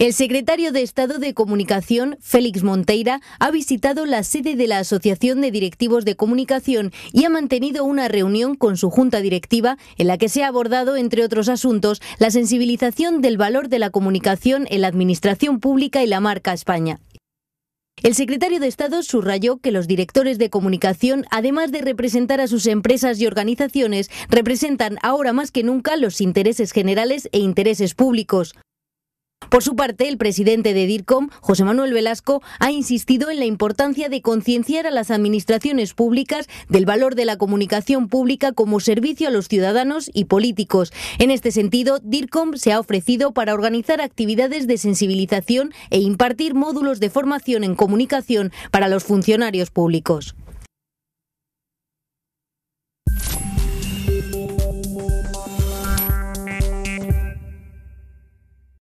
El secretario de Estado de Comunicación, Félix Monteira, ha visitado la sede de la Asociación de Directivos de Comunicación y ha mantenido una reunión con su junta directiva en la que se ha abordado, entre otros asuntos, la sensibilización del valor de la comunicación en la administración pública y la marca España. El secretario de Estado subrayó que los directores de comunicación, además de representar a sus empresas y organizaciones, representan ahora más que nunca los intereses generales e intereses públicos. Por su parte, el presidente de DIRCOM, José Manuel Velasco, ha insistido en la importancia de concienciar a las administraciones públicas del valor de la comunicación pública como servicio a los ciudadanos y políticos. En este sentido, DIRCOM se ha ofrecido para organizar actividades de sensibilización e impartir módulos de formación en comunicación para los funcionarios públicos.